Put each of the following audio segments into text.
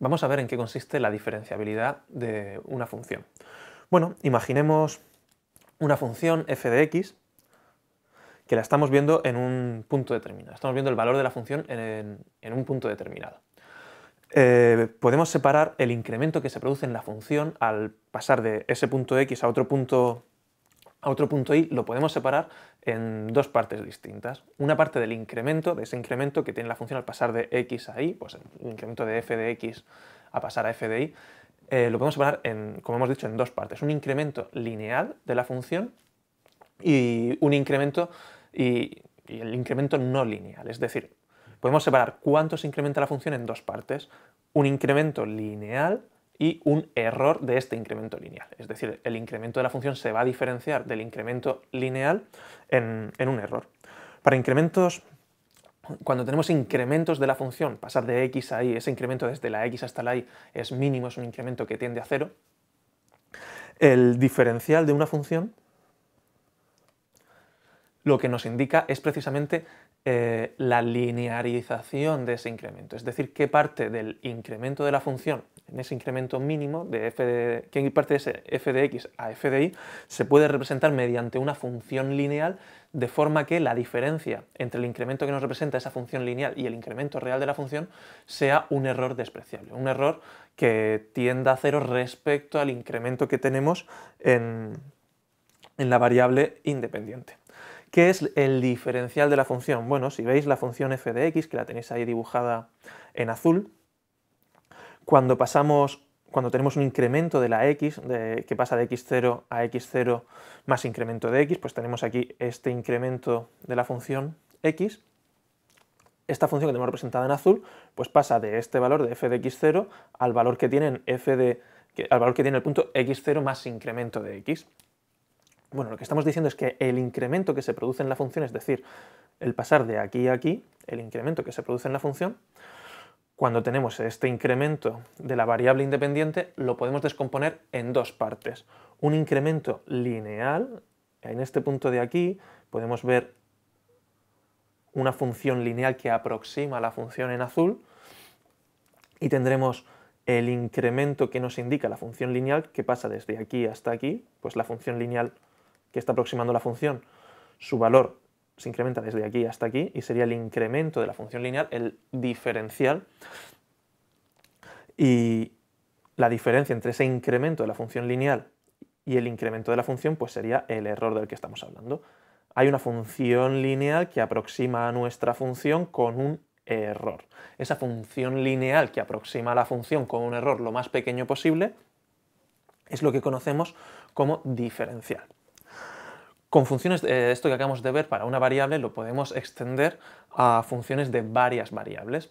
Vamos a ver en qué consiste la diferenciabilidad de una función. Bueno, imaginemos una función f de x que la estamos viendo en un punto determinado. Estamos viendo el valor de la función en, un punto determinado. Eh, podemos separar el incremento que se produce en la función al pasar de ese punto x a otro punto a otro punto y lo podemos separar en dos partes distintas. Una parte del incremento, de ese incremento que tiene la función al pasar de x a y, pues el incremento de f de x a pasar a f de y, eh, lo podemos separar, en, como hemos dicho, en dos partes. Un incremento lineal de la función y un incremento y el incremento no lineal. Es decir, podemos separar cuánto se incrementa la función en dos partes. Un incremento lineal y un error de este incremento lineal. Es decir, el incremento de la función se va a diferenciar del incremento lineal en, un error. Para incrementos, cuando tenemos incrementos de la función, pasar de x a y, ese incremento desde la x hasta la y es mínimo, es un incremento que tiende a cero, el diferencial de una función lo que nos indica es precisamente eh, la linearización de ese incremento, es decir, qué parte del incremento de la función en ese incremento mínimo de f de, qué parte de ese f de x a f de y se puede representar mediante una función lineal de forma que la diferencia entre el incremento que nos representa esa función lineal y el incremento real de la función sea un error despreciable, un error que tienda a cero respecto al incremento que tenemos en la variable independiente. ¿Qué es el diferencial de la función? Bueno, si veis la función f de x, que la tenéis ahí dibujada en azul, cuando pasamos, cuando tenemos un incremento de la x, que pasa de x0 a x0 más incremento de x, pues tenemos aquí este incremento de la función x, esta función que tenemos representada en azul, pues pasa de este valor de f de x0 al valor que tiene f de, al valor que tiene el punto x0 más incremento de x. Bueno, lo que estamos diciendo es que el incremento que se produce en la función, es decir, el pasar de aquí a aquí, el incremento que se produce en la función, cuando tenemos este incremento de la variable independiente, lo podemos descomponer en dos partes. Un incremento lineal, en este punto de aquí podemos ver una función lineal que aproxima la función en azul, y tendremos el incremento que nos indica la función lineal, que pasa desde aquí hasta aquí, pues la función lineal está aproximando la función, su valor se incrementa desde aquí hasta aquí y sería el incremento de la función lineal, el diferencial. Y la diferencia entre ese incremento de la función lineal y el incremento de la función pues sería el error del que estamos hablando. Hay una función lineal que aproxima a nuestra función con un error. Esa función lineal que aproxima a la función con un error lo más pequeño posible es lo que conocemos como diferencial. Con funciones de eh, esto que acabamos de ver para una variable lo podemos extender a funciones de varias variables.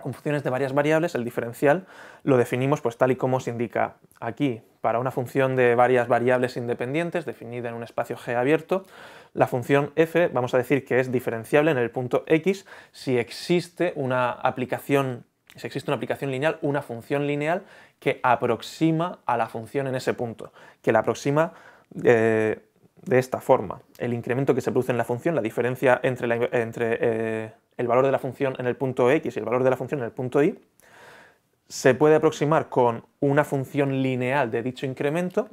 Con funciones de varias variables el diferencial lo definimos pues tal y como se indica aquí. Para una función de varias variables independientes definida en un espacio G abierto, la función f vamos a decir que es diferenciable en el punto x si existe una aplicación si existe una aplicación lineal, una función lineal que aproxima a la función en ese punto, que la aproxima eh, de esta forma. El incremento que se produce en la función, la diferencia entre, eh, el valor de la función en el punto x y el valor de la función en el punto y, se puede aproximar con una función lineal de dicho incremento,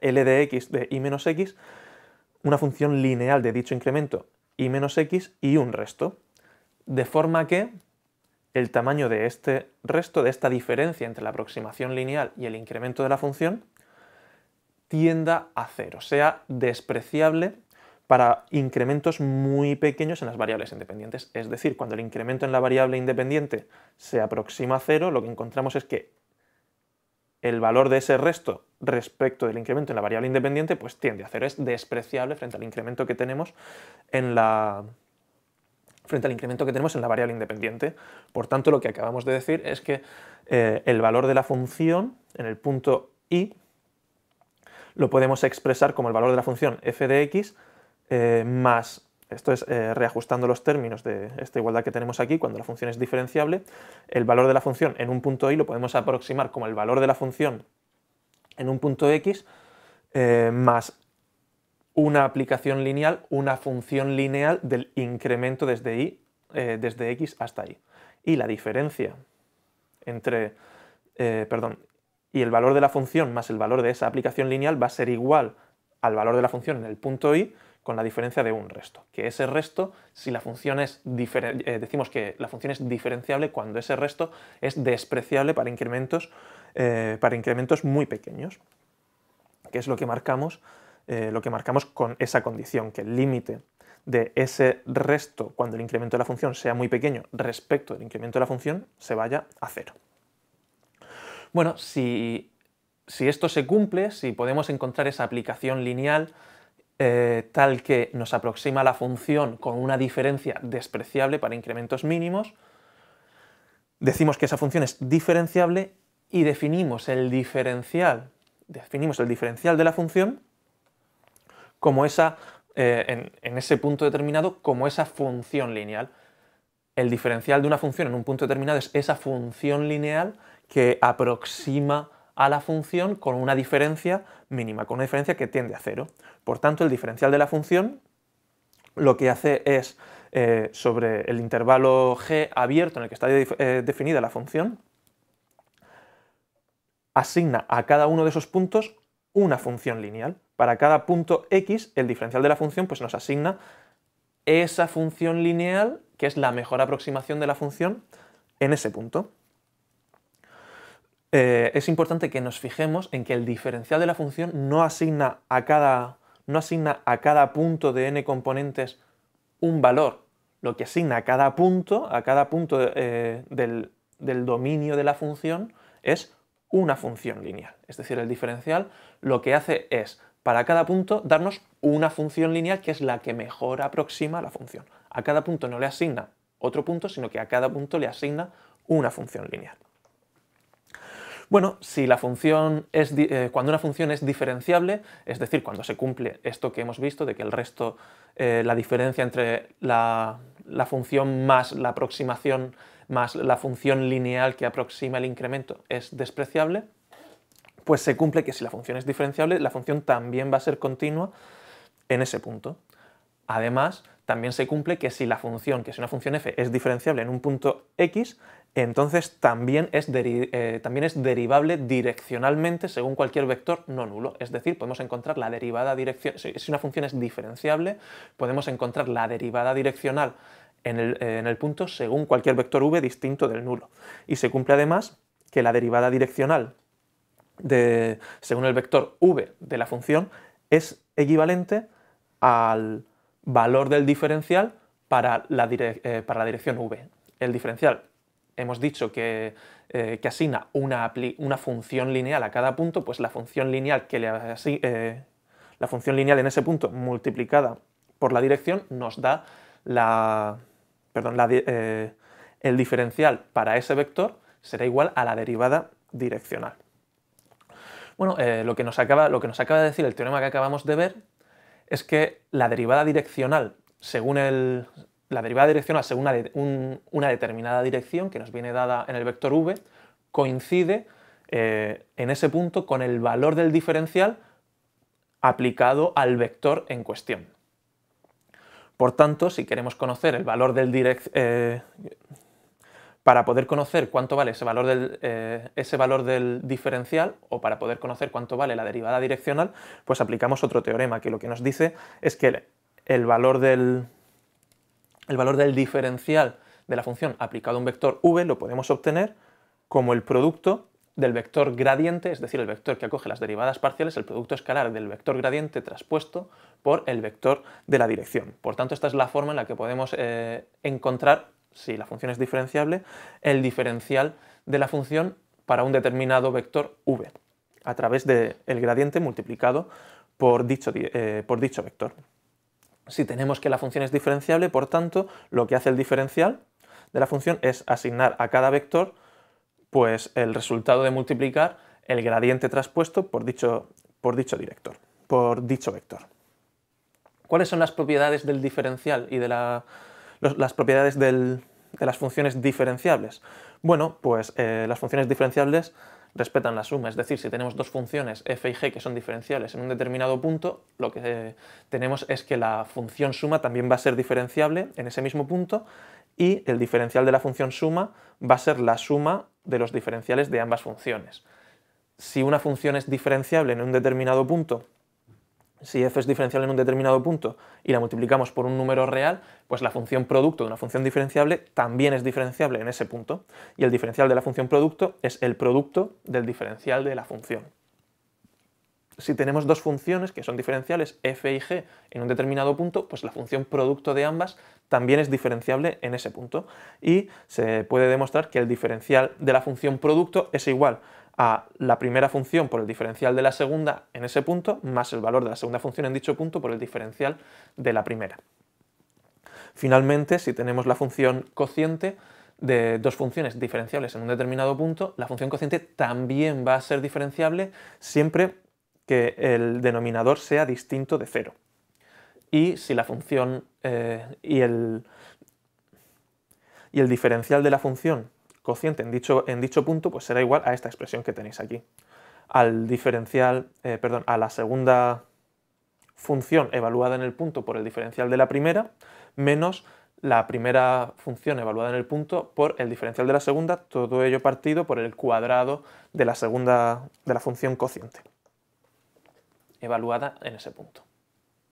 L de x de y menos x, una función lineal de dicho incremento y menos x y un resto. De forma que el tamaño de este resto, de esta diferencia entre la aproximación lineal y el incremento de la función, tienda a cero, sea despreciable para incrementos muy pequeños en las variables independientes. Es decir, cuando el incremento en la variable independiente se aproxima a cero, lo que encontramos es que el valor de ese resto respecto del incremento en la variable independiente pues tiende a cero, es despreciable frente al incremento que tenemos en la frente al incremento que tenemos en la variable independiente. Por tanto, lo que acabamos de decir es que eh, el valor de la función en el punto i lo podemos expresar como el valor de la función f de x eh, más, esto es eh, reajustando los términos de esta igualdad que tenemos aquí, cuando la función es diferenciable, el valor de la función en un punto y lo podemos aproximar como el valor de la función en un punto x eh, más una aplicación lineal, una función lineal del incremento desde y, desde x hasta y. Y la diferencia entre, perdón, y el valor de la función más el valor de esa aplicación lineal va a ser igual al valor de la función en el punto i con la diferencia de un resto, que ese resto, si la función es eh, decimos que la función es diferenciable cuando ese resto es despreciable para incrementos, eh, para incrementos muy pequeños, que es lo que marcamos, eh, lo que marcamos con esa condición, que el límite de ese resto cuando el incremento de la función sea muy pequeño respecto del incremento de la función se vaya a cero. Bueno, si, esto se cumple, si podemos encontrar esa aplicación lineal eh, tal que nos aproxima la función con una diferencia despreciable para incrementos mínimos, decimos que esa función es diferenciable y definimos el diferencial, definimos el diferencial de la función como esa, eh, en, ese punto determinado, como esa función lineal. El diferencial de una función en un punto determinado es esa función lineal que aproxima a la función con una diferencia mínima, con una diferencia que tiende a cero. Por tanto, el diferencial de la función lo que hace es, eh, sobre el intervalo g abierto en el que está eh, definida la función, asigna a cada uno de esos puntos una función lineal. Para cada punto x, el diferencial de la función pues, nos asigna esa función lineal, que es la mejor aproximación de la función, en ese punto. Eh, es importante que nos fijemos en que el diferencial de la función no asigna a cada, no asigna a cada punto de n componentes un valor. Lo que asigna a cada punto, a cada punto eh, del, del dominio de la función, es una función lineal. Es decir, el diferencial lo que hace es, para cada punto, darnos una función lineal que es la que mejor aproxima la función. A cada punto no le asigna otro punto, sino que a cada punto le asigna una función lineal. Bueno, si la función es eh, cuando una función es diferenciable, es decir, cuando se cumple esto que hemos visto, de que el resto, eh, la diferencia entre la función más la aproximación más la función lineal que aproxima el incremento es despreciable, pues se cumple que si la función es diferenciable, la función también va a ser continua en ese punto. Además, también se cumple que si la función, que es una función f es diferenciable en un punto x, entonces también es, eh, también es derivable direccionalmente según cualquier vector no nulo. Es decir, podemos encontrar la derivada direccional, si una función es diferenciable, podemos encontrar la derivada direccional en el, eh, en el punto según cualquier vector v distinto del nulo. Y se cumple además que la derivada direccional de, según el vector v de la función es equivalente al valor del diferencial para la, eh, para la dirección v. El diferencial hemos dicho que, eh, que asigna una, función lineal a cada punto, pues la función lineal que le eh, la función lineal en ese punto multiplicada por la dirección nos da la, perdón, el diferencial para ese vector será igual a la derivada direccional. Bueno, lo que, nos acaba, lo que nos acaba de decir el teorema que acabamos de ver es que la derivada direccional según el, la derivada direccional según una, determinada dirección que nos viene dada en el vector v coincide eh, en ese punto con el valor del diferencial aplicado al vector en cuestión. Por tanto, si queremos conocer el valor del directo eh, para poder conocer cuánto vale ese valor, del, eh, ese valor del diferencial o para poder conocer cuánto vale la derivada direccional, pues aplicamos otro teorema que lo que nos dice es que el, valor del, el valor del diferencial de la función aplicado a un vector v lo podemos obtener como el producto del vector gradiente, es decir, el vector que acoge las derivadas parciales, el producto escalar del vector gradiente traspuesto por el vector de la dirección. Por tanto, esta es la forma en la que podemos eh, encontrar si la función es diferenciable, el diferencial de la función para un determinado vector v, a través del el gradiente multiplicado por dicho, eh, por dicho vector. Si tenemos que la función es diferenciable, por tanto, lo que hace el diferencial de la función es asignar a cada vector pues, el resultado de multiplicar el gradiente traspuesto por dicho, por dicho director, por dicho vector. ¿Cuáles son las propiedades del diferencial y de la las propiedades de las funciones diferenciables? Bueno, pues eh, las funciones diferenciables respetan la suma, es decir, si tenemos dos funciones f y g que son diferenciables en un determinado punto, lo que eh, tenemos es que la función suma también va a ser diferenciable en ese mismo punto y el diferencial de la función suma va a ser la suma de los diferenciales de ambas funciones. Si una función es diferenciable en un determinado punto si f es diferencial en un determinado punto y la multiplicamos por un número real, pues la función producto de una función diferenciable también es diferenciable en ese punto. Y el diferencial de la función producto es el producto del diferencial de la función. Si tenemos dos funciones que son diferenciales, f y g, en un determinado punto, pues la función producto de ambas también es diferenciable en ese punto. Y se puede demostrar que el diferencial de la función producto es igual a la primera función por el diferencial de la segunda en ese punto, más el valor de la segunda función en dicho punto por el diferencial de la primera. Finalmente, si tenemos la función cociente de dos funciones diferenciables en un determinado punto, la función cociente también va a ser diferenciable siempre que el denominador sea distinto de cero. Y si la función eh, y, y el diferencial de la función cociente en dicho, punto pues será igual a esta expresión que tenéis aquí. Al diferencial, eh, perdón, a la segunda función evaluada en el punto por el diferencial de la primera, menos la primera función evaluada en el punto por el diferencial de la segunda, todo ello partido por el cuadrado de la segunda de la función cociente evaluada en ese punto.